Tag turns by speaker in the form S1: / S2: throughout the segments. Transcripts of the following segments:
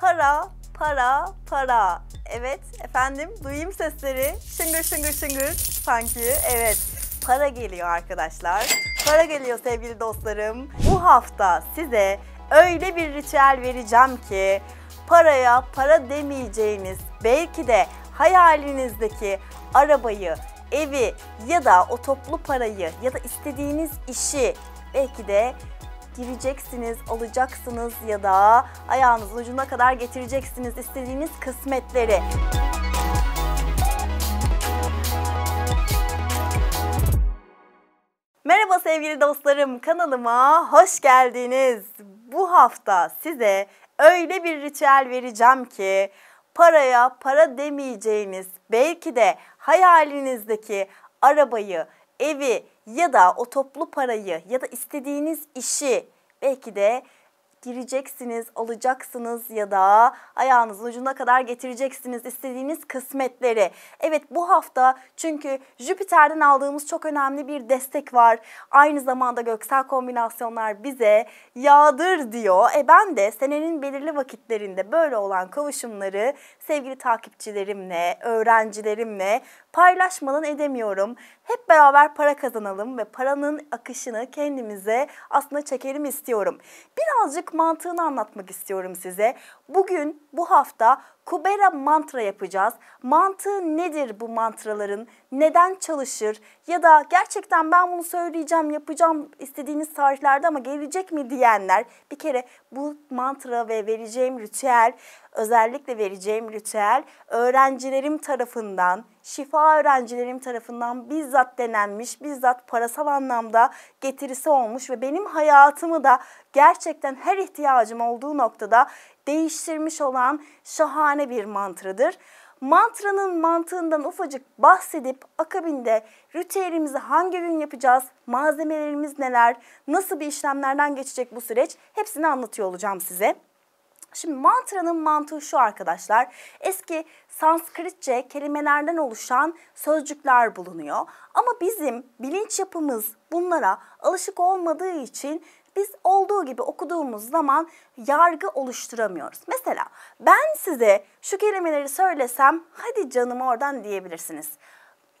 S1: Para, para, para. Evet efendim duyayım sesleri. Şıngır şıngır şıngır sanki. Evet para geliyor arkadaşlar. Para geliyor sevgili dostlarım. Bu hafta size öyle bir ritüel vereceğim ki paraya para demeyeceğiniz belki de hayalinizdeki arabayı, evi ya da o toplu parayı ya da istediğiniz işi belki de gireceksiniz, alacaksınız ya da ayağınızın ucuna kadar getireceksiniz istediğiniz kısmetleri. Merhaba sevgili dostlarım, kanalıma hoş geldiniz. Bu hafta size öyle bir ritüel vereceğim ki paraya para demeyeceğiniz, belki de hayalinizdeki arabayı, evi, ya da o toplu parayı ya da istediğiniz işi belki de gireceksiniz, alacaksınız ya da ayağınızın ucuna kadar getireceksiniz istediğiniz kısmetleri. Evet bu hafta çünkü Jüpiter'den aldığımız çok önemli bir destek var. Aynı zamanda göksel kombinasyonlar bize yağdır diyor. E ben de senenin belirli vakitlerinde böyle olan kavuşumları sevgili takipçilerimle, öğrencilerimle paylaşmadan edemiyorum. Hep beraber para kazanalım ve paranın akışını kendimize aslında çekelim istiyorum. Birazcık mantığını anlatmak istiyorum size bugün bu hafta Kubera mantra yapacağız. Mantığı nedir bu mantraların? Neden çalışır? Ya da gerçekten ben bunu söyleyeceğim, yapacağım istediğiniz tarihlerde ama gelecek mi diyenler bir kere bu mantra ve vereceğim ritüel, özellikle vereceğim ritüel öğrencilerim tarafından, şifa öğrencilerim tarafından bizzat denenmiş, bizzat parasal anlamda getirisi olmuş ve benim hayatımı da gerçekten her ihtiyacım olduğu noktada değiştirmiş olan şahane bir mantradır. Mantranın mantığından ufacık bahsedip akabinde ritüelimizi hangi gün yapacağız, malzemelerimiz neler, nasıl bir işlemlerden geçecek bu süreç hepsini anlatıyor olacağım size. Şimdi mantranın mantığı şu arkadaşlar. Eski Sanskritçe kelimelerden oluşan sözcükler bulunuyor. Ama bizim bilinç yapımız bunlara alışık olmadığı için biz olduğu gibi okuduğumuz zaman yargı oluşturamıyoruz. Mesela ben size şu kelimeleri söylesem hadi canım oradan diyebilirsiniz.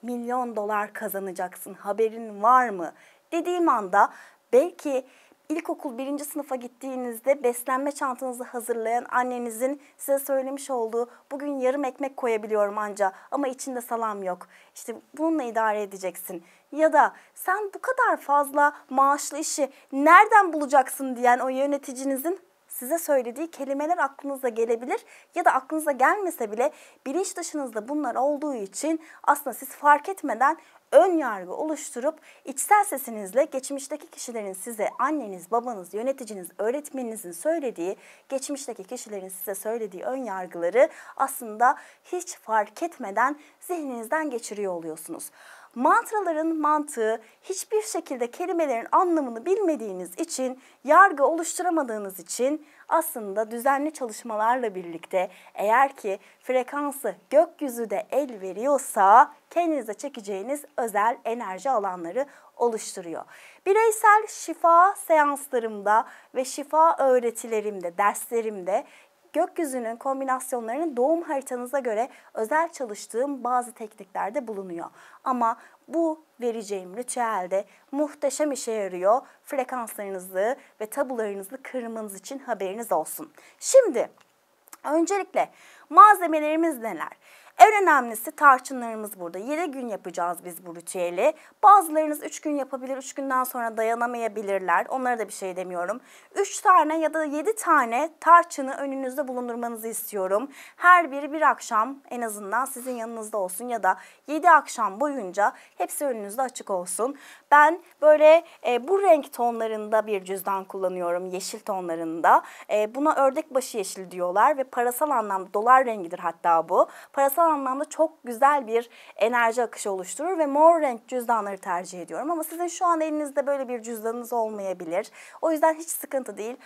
S1: Milyon dolar kazanacaksın haberin var mı dediğim anda belki ilkokul birinci sınıfa gittiğinizde beslenme çantanızı hazırlayan annenizin size söylemiş olduğu bugün yarım ekmek koyabiliyorum anca ama içinde salam yok. İşte bununla idare edeceksin. Ya da sen bu kadar fazla maaşlı işi nereden bulacaksın diyen o yöneticinizin size söylediği kelimeler aklınıza gelebilir ya da aklınıza gelmese bile bilinç dışınızda bunlar olduğu için aslında siz fark etmeden ön yargı oluşturup içsel sesinizle geçmişteki kişilerin size anneniz, babanız, yöneticiniz, öğretmeninizin söylediği, geçmişteki kişilerin size söylediği ön yargıları aslında hiç fark etmeden zihninizden geçiriyor oluyorsunuz. Mantraların mantığı hiçbir şekilde kelimelerin anlamını bilmediğiniz için, yargı oluşturamadığınız için aslında düzenli çalışmalarla birlikte eğer ki frekansı gökyüzü de el veriyorsa kendinize çekeceğiniz özel enerji alanları oluşturuyor. Bireysel şifa seanslarımda ve şifa öğretilerimde, derslerimde gökyüzünün kombinasyonlarının doğum haritanıza göre özel çalıştığım bazı tekniklerde bulunuyor. Ama bu vereceğim ritüelde muhteşem işe yarıyor. Frekanslarınızı ve tabularınızı kırmanız için haberiniz olsun. Şimdi öncelikle malzemelerimiz neler? En önemlisi tarçınlarımız burada. 7 gün yapacağız biz bu ritüeli. Bazılarınız 3 gün yapabilir, 3 günden sonra dayanamayabilirler. Onlara da bir şey demiyorum. 3 tane ya da 7 tane tarçını önünüzde bulundurmanızı istiyorum. Her biri bir akşam en azından sizin yanınızda olsun ya da 7 akşam boyunca hepsi önünüzde açık olsun. Ben böyle e, bu renk tonlarında bir cüzdan kullanıyorum. Yeşil tonlarında. E, buna ördek başı yeşil diyorlar ve parasal anlamda dolar rengidir hatta bu. Parasal duygusal anlamda çok güzel bir enerji akışı oluşturur ve mor renk cüzdanları tercih ediyorum. Ama sizin şu an elinizde böyle bir cüzdanınız olmayabilir. O yüzden hiç sıkıntı değil.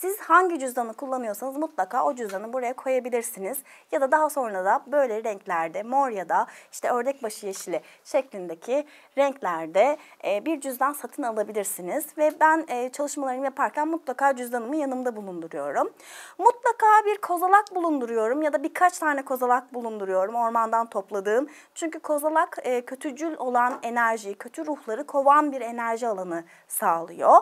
S1: Siz hangi cüzdanı kullanıyorsanız mutlaka o cüzdanı buraya koyabilirsiniz. Ya da daha sonra da böyle renklerde mor ya da işte ördek başı yeşili şeklindeki renklerde e, bir cüzdan satın alabilirsiniz. Ve ben e, çalışmalarımı yaparken mutlaka cüzdanımı yanımda bulunduruyorum. Mutlaka bir kozalak bulunduruyorum ya da birkaç tane kozalak bulunduruyorum ormandan topladığım. Çünkü kozalak e, kötücül olan enerjiyi, kötü ruhları kovan bir enerji alanı sağlıyor.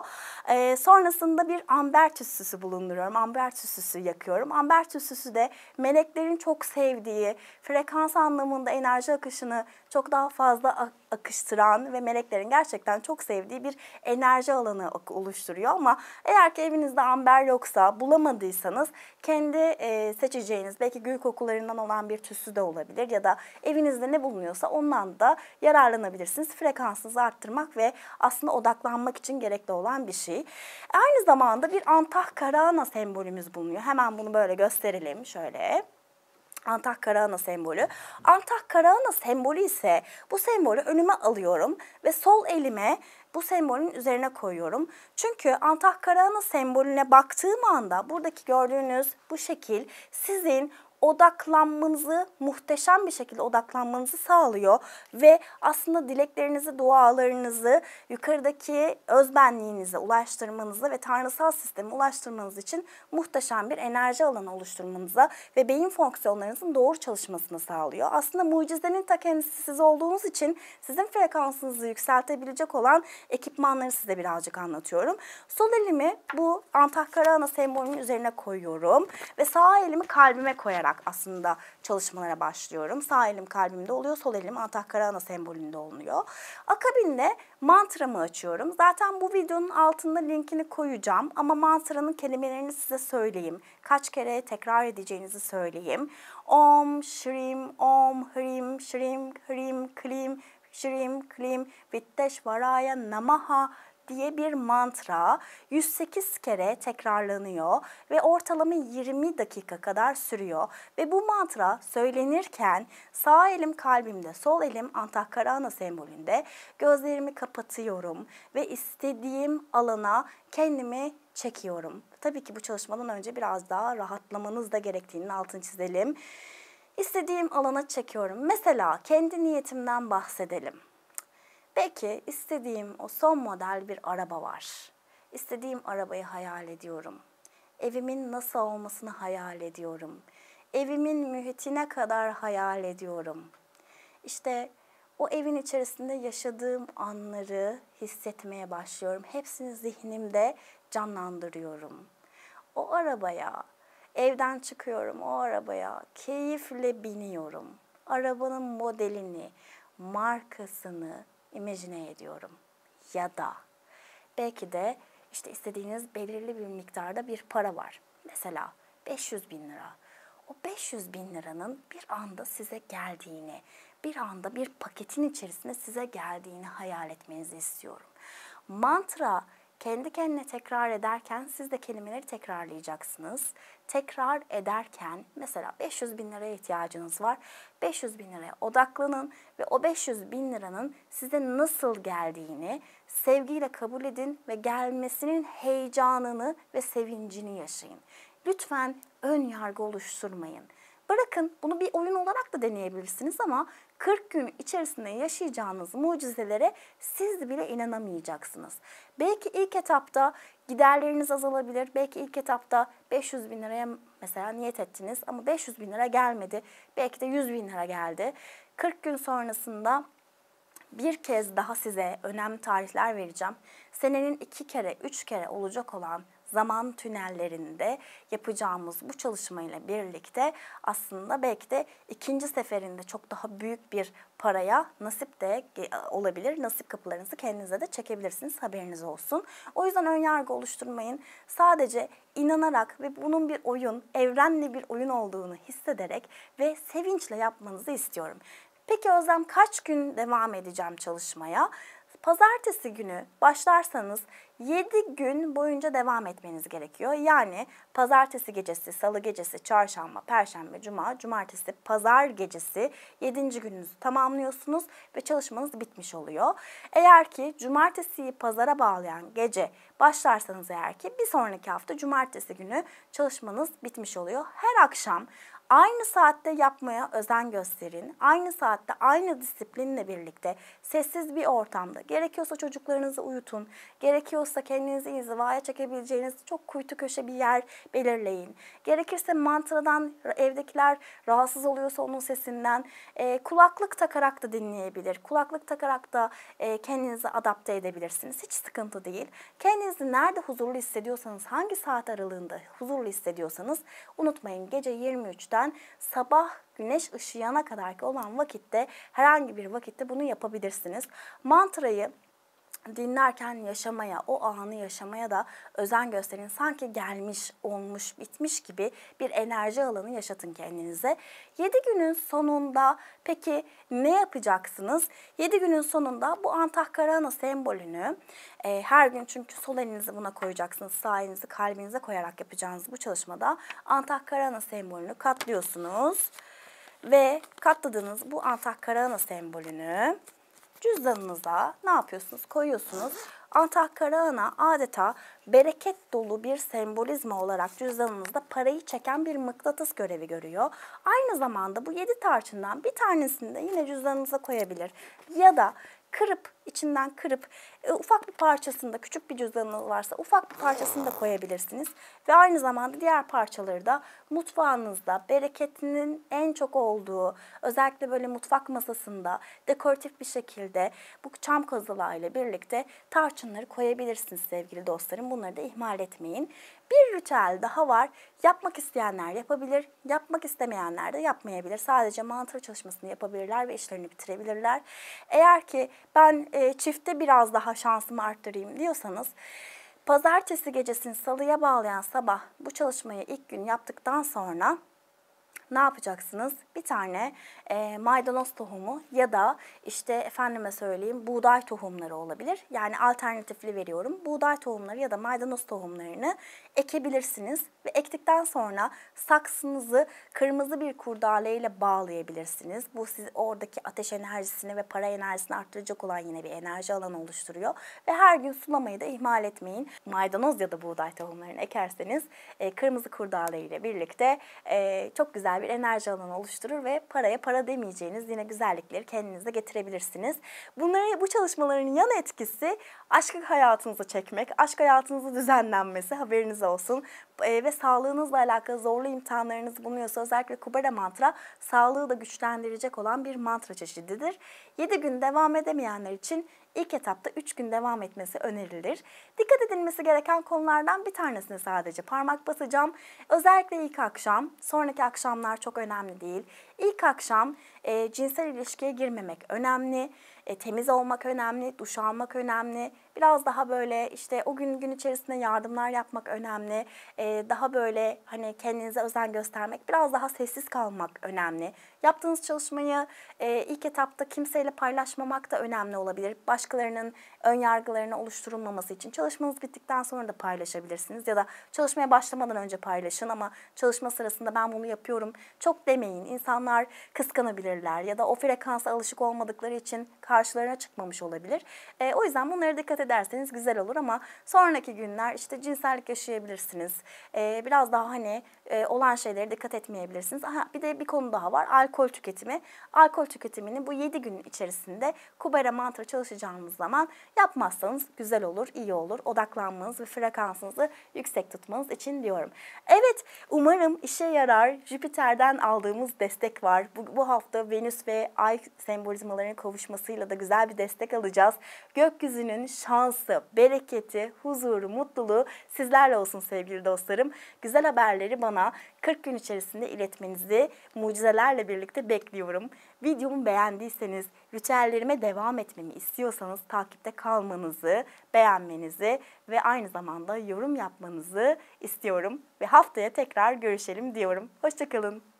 S1: sonrasında bir amber tüsü tüsüsü bulunduruyorum. Amber tüsüsü yakıyorum. Amber tüsüsü de meleklerin çok sevdiği, frekans anlamında enerji akışını çok daha fazla akıştıran ve meleklerin gerçekten çok sevdiği bir enerji alanı oluşturuyor. Ama eğer ki evinizde amber yoksa bulamadıysanız kendi e, seçeceğiniz belki gül kokularından olan bir tüsü de olabilir ya da evinizde ne bulunuyorsa ondan da yararlanabilirsiniz. Frekansınızı arttırmak ve aslında odaklanmak için gerekli olan bir şey. Aynı zamanda bir antah karana sembolümüz bulunuyor. Hemen bunu böyle gösterelim şöyle. Antah Karaana sembolü. Antah Karaana sembolü ise bu sembolü önüme alıyorum ve sol elime bu sembolün üzerine koyuyorum. Çünkü Antah Karaana sembolüne baktığım anda buradaki gördüğünüz bu şekil sizin odaklanmanızı muhteşem bir şekilde odaklanmanızı sağlıyor ve aslında dileklerinizi, dualarınızı yukarıdaki özbenliğinize ulaştırmanızı ve tanrısal sisteme ulaştırmanız için muhteşem bir enerji alanı oluşturmanıza ve beyin fonksiyonlarınızın doğru çalışmasını sağlıyor. Aslında mucizenin ta kendisi siz olduğunuz için sizin frekansınızı yükseltebilecek olan ekipmanları size birazcık anlatıyorum. Sol elimi bu antakara Ana sembolünün üzerine koyuyorum ve sağ elimi kalbime koyarak olarak aslında çalışmalara başlıyorum. Sağ elim kalbimde oluyor, sol elim ana sembolünde olunuyor. Akabinde mantramı açıyorum. Zaten bu videonun altında linkini koyacağım ama mantranın kelimelerini size söyleyeyim. Kaç kere tekrar edeceğinizi söyleyeyim. Om, Shrim, Om, Hrim, Shrim, Hrim, Klim, Shrim, Klim, Vitteşvaraya, Namaha, diye bir mantra 108 kere tekrarlanıyor ve ortalama 20 dakika kadar sürüyor. Ve bu mantra söylenirken sağ elim kalbimde, sol elim Antakara Ana sembolünde gözlerimi kapatıyorum ve istediğim alana kendimi çekiyorum. Tabii ki bu çalışmadan önce biraz daha rahatlamanız da gerektiğini altını çizelim. İstediğim alana çekiyorum. Mesela kendi niyetimden bahsedelim. Peki istediğim o son model bir araba var. İstediğim arabayı hayal ediyorum. Evimin nasıl olmasını hayal ediyorum. Evimin mühitine kadar hayal ediyorum. İşte o evin içerisinde yaşadığım anları hissetmeye başlıyorum. Hepsini zihnimde canlandırıyorum. O arabaya, evden çıkıyorum o arabaya, keyifle biniyorum. Arabanın modelini, markasını, imagine ediyorum. Ya da belki de işte istediğiniz belirli bir miktarda bir para var. Mesela 500 bin lira. O 500 bin liranın bir anda size geldiğini, bir anda bir paketin içerisinde size geldiğini hayal etmenizi istiyorum. Mantra kendi kendine tekrar ederken siz de kelimeleri tekrarlayacaksınız. Tekrar ederken mesela 500 bin liraya ihtiyacınız var. 500 bin liraya odaklanın ve o 500 bin liranın size nasıl geldiğini sevgiyle kabul edin ve gelmesinin heyecanını ve sevincini yaşayın. Lütfen ön yargı oluşturmayın. Bırakın bunu bir oyun olarak da deneyebilirsiniz ama 40 gün içerisinde yaşayacağınız mucizelere siz bile inanamayacaksınız. Belki ilk etapta giderleriniz azalabilir. Belki ilk etapta 500 bin liraya mesela niyet ettiniz ama 500 bin lira gelmedi. Belki de 100 bin lira geldi. 40 gün sonrasında bir kez daha size önemli tarihler vereceğim. Senenin iki kere, üç kere olacak olan zaman tünellerinde yapacağımız bu çalışmayla birlikte aslında belki de ikinci seferinde çok daha büyük bir paraya nasip de e, olabilir. Nasip kapılarınızı kendinize de çekebilirsiniz. Haberiniz olsun. O yüzden ön yargı oluşturmayın. Sadece inanarak ve bunun bir oyun, evrenle bir oyun olduğunu hissederek ve sevinçle yapmanızı istiyorum. Peki Özlem kaç gün devam edeceğim çalışmaya? Pazartesi günü başlarsanız 7 gün boyunca devam etmeniz gerekiyor. Yani pazartesi gecesi, salı gecesi, çarşamba, perşembe, cuma, cumartesi, pazar gecesi 7. gününüzü tamamlıyorsunuz ve çalışmanız bitmiş oluyor. Eğer ki cumartesiyi pazara bağlayan gece başlarsanız eğer ki bir sonraki hafta cumartesi günü çalışmanız bitmiş oluyor. Her akşam aynı saatte yapmaya özen gösterin. Aynı saatte aynı disiplinle birlikte sessiz bir ortamda gerekiyorsa çocuklarınızı uyutun, gerekiyorsa kendinizi inzivaya çekebileceğiniz çok kuytu köşe bir yer belirleyin. Gerekirse mantradan evdekiler rahatsız oluyorsa onun sesinden e, kulaklık takarak da dinleyebilir. Kulaklık takarak da e, kendinizi adapte edebilirsiniz. Hiç sıkıntı değil. Kendinizi nerede huzurlu hissediyorsanız, hangi saat aralığında huzurlu hissediyorsanız unutmayın gece 23'te yüzden sabah güneş ışıyana kadar ki olan vakitte herhangi bir vakitte bunu yapabilirsiniz. Mantrayı dinlerken yaşamaya, o anı yaşamaya da özen gösterin. Sanki gelmiş, olmuş, bitmiş gibi bir enerji alanı yaşatın kendinize. 7 günün sonunda peki ne yapacaksınız? 7 günün sonunda bu Antahkarana sembolünü e, her gün çünkü sol elinizi buna koyacaksınız, sağ elinizi kalbinize koyarak yapacağınız bu çalışmada Antahkarana sembolünü katlıyorsunuz ve katladığınız bu Antahkarana sembolünü cüzdanınıza ne yapıyorsunuz? Koyuyorsunuz. Antak Karahan'a adeta bereket dolu bir sembolizma olarak cüzdanınızda parayı çeken bir mıknatıs görevi görüyor. Aynı zamanda bu yedi tarçından bir tanesini de yine cüzdanınıza koyabilir ya da kırıp içinden kırıp e, ufak bir parçasında küçük bir cüzdanınız varsa ufak bir parçasını da koyabilirsiniz. Ve aynı zamanda diğer parçaları da mutfağınızda bereketinin en çok olduğu özellikle böyle mutfak masasında dekoratif bir şekilde bu çam kazılağıyla birlikte tarçınları koyabilirsiniz sevgili dostlarım. Bunları da ihmal etmeyin. Bir ritüel daha var. Yapmak isteyenler yapabilir, yapmak istemeyenler de yapmayabilir. Sadece mantar çalışmasını yapabilirler ve işlerini bitirebilirler. Eğer ki ben e, çifte biraz daha şansımı arttırayım diyorsanız pazartesi gecesini salıya bağlayan sabah bu çalışmayı ilk gün yaptıktan sonra ne yapacaksınız? Bir tane e, maydanoz tohumu ya da işte efendime söyleyeyim buğday tohumları olabilir. Yani alternatifli veriyorum. Buğday tohumları ya da maydanoz tohumlarını ekebilirsiniz ve ektikten sonra saksınızı kırmızı bir kurdale ile bağlayabilirsiniz. Bu siz oradaki ateş enerjisini ve para enerjisini arttıracak olan yine bir enerji alanı oluşturuyor ve her gün sulamayı da ihmal etmeyin. Maydanoz ya da buğday tohumlarını ekerseniz e, kırmızı kurdale ile birlikte e, çok güzel güzel bir enerji alanı oluşturur ve paraya para demeyeceğiniz yine güzellikleri kendinize getirebilirsiniz. Bunları bu çalışmaların yan etkisi aşk hayatınızı çekmek, aşk hayatınızı düzenlenmesi haberiniz olsun. E, ve sağlığınızla alakalı zorlu imtihanlarınız bulunuyorsa özellikle Kubera mantra sağlığı da güçlendirecek olan bir mantra çeşididir. 7 gün devam edemeyenler için ilk etapta 3 gün devam etmesi önerilir. Dikkat edilmesi gereken konulardan bir tanesini sadece parmak basacağım. Özellikle ilk akşam, sonraki akşamlar çok önemli değil. İlk akşam e, cinsel ilişkiye girmemek önemli e, temiz olmak önemli, duş almak önemli. Biraz daha böyle işte o gün gün içerisinde yardımlar yapmak önemli. E, daha böyle hani kendinize özen göstermek, biraz daha sessiz kalmak önemli. Yaptığınız çalışmayı e, ilk etapta kimseyle paylaşmamak da önemli olabilir. Başkalarının ön yargılarını oluşturulmaması için çalışmanız bittikten sonra da paylaşabilirsiniz ya da çalışmaya başlamadan önce paylaşın ama çalışma sırasında ben bunu yapıyorum çok demeyin. İnsanlar kıskanabilirler ya da o frekansa alışık olmadıkları için karşı karşılarına çıkmamış olabilir. E, o yüzden bunlara dikkat ederseniz güzel olur ama sonraki günler işte cinsellik yaşayabilirsiniz. E, biraz daha hani e, olan şeylere dikkat etmeyebilirsiniz. Aha, bir de bir konu daha var alkol tüketimi. Alkol tüketimini bu 7 gün içerisinde Kubera mantra çalışacağınız zaman yapmazsanız güzel olur, iyi olur. Odaklanmanız ve frekansınızı yüksek tutmanız için diyorum. Evet umarım işe yarar Jüpiter'den aldığımız destek var. Bu, bu hafta Venüs ve Ay sembolizmalarının kavuşmasıyla da güzel bir destek alacağız. Gökyüzünün şansı, bereketi, huzuru, mutluluğu sizlerle olsun sevgili dostlarım. Güzel haberleri bana 40 gün içerisinde iletmenizi mucizelerle birlikte bekliyorum. Videomu beğendiyseniz, ritüellerime devam etmemi istiyorsanız takipte kalmanızı, beğenmenizi ve aynı zamanda yorum yapmanızı istiyorum. Ve haftaya tekrar görüşelim diyorum. Hoşçakalın.